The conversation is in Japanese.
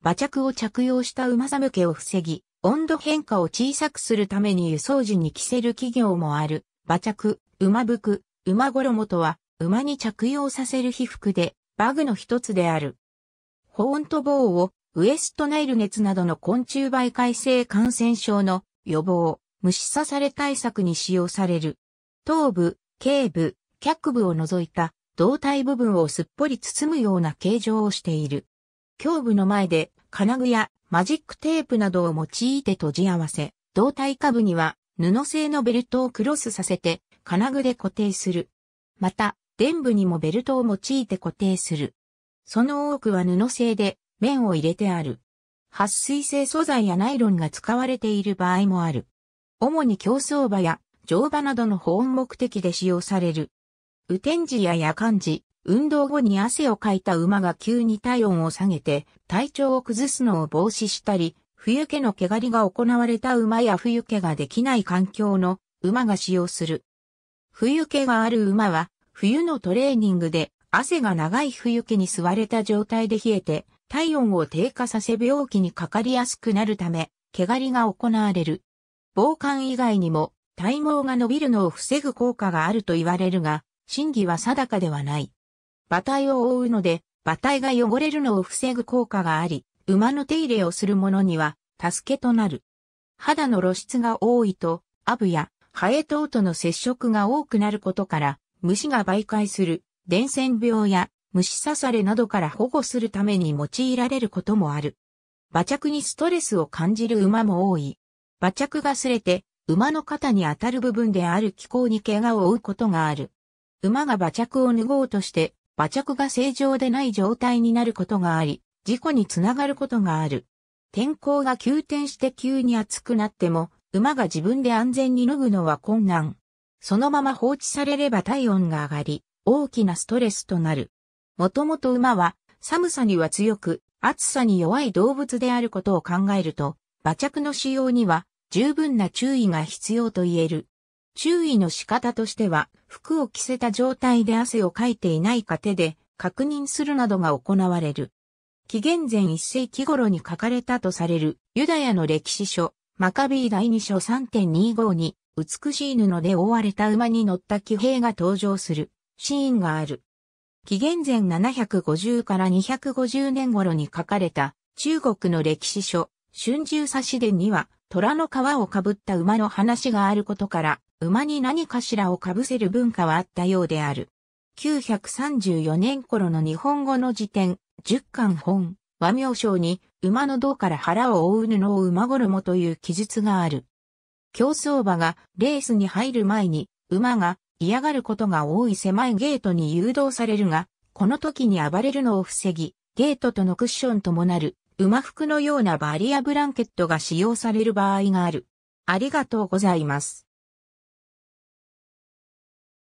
馬着を着用した馬寒気を防ぎ、温度変化を小さくするために輸送時に着せる企業もある。馬着、馬服、馬衣とは、馬に着用させる被服で、バグの一つである。保温と棒を、ウエストナイル熱などの昆虫媒介性感染症の予防、虫刺され対策に使用される。頭部、頸部、脚部を除いた胴体部分をすっぽり包むような形状をしている。胸部の前で金具やマジックテープなどを用いて閉じ合わせ、胴体下部には布製のベルトをクロスさせて金具で固定する。また、臀部にもベルトを用いて固定する。その多くは布製で面を入れてある。撥水性素材やナイロンが使われている場合もある。主に競走馬や乗馬などの保温目的で使用される。雨天時や夜間時、運動後に汗をかいた馬が急に体温を下げて体調を崩すのを防止したり、冬毛の毛刈りが行われた馬や冬毛ができない環境の馬が使用する。冬毛がある馬は、冬のトレーニングで汗が長い冬毛に吸われた状態で冷えて、体温を低下させ病気にかかりやすくなるため、毛刈りが行われる。防寒以外にも体毛が伸びるのを防ぐ効果があると言われるが、真偽は定かではない。馬体を覆うので、馬体が汚れるのを防ぐ効果があり、馬の手入れをする者には、助けとなる。肌の露出が多いと、アブやハエ等との接触が多くなることから、虫が媒介する伝染病や虫刺されなどから保護するために用いられることもある。馬着にストレスを感じる馬も多い。馬着が擦れて、馬の肩に当たる部分である気候に怪我を負うことがある。馬が馬着を脱ごうとして、馬着が正常でない状態になることがあり、事故につながることがある。天候が急転して急に暑くなっても、馬が自分で安全に脱ぐのは困難。そのまま放置されれば体温が上がり、大きなストレスとなる。もともと馬は、寒さには強く、暑さに弱い動物であることを考えると、馬着の使用には十分な注意が必要と言える。注意の仕方としては、服を着せた状態で汗をかいていないか手で確認するなどが行われる。紀元前1世紀頃に書かれたとされるユダヤの歴史書、マカビー第2章3.25に美しい布で覆われた馬に乗った騎兵が登場するシーンがある。紀元前750から250年頃に書かれた中国の歴史書、春秋差伝には虎の皮をかぶった馬の話があることから馬に何かしらをかぶせる文化はあったようである。934年頃の日本語の辞典、十巻本、和名称に、馬の胴から腹を覆う布を馬衣という記述がある。競争馬がレースに入る前に、馬が嫌がることが多い狭いゲートに誘導されるが、この時に暴れるのを防ぎ、ゲートとのクッションともなる、馬服のようなバリアブランケットが使用される場合がある。ありがとうございます。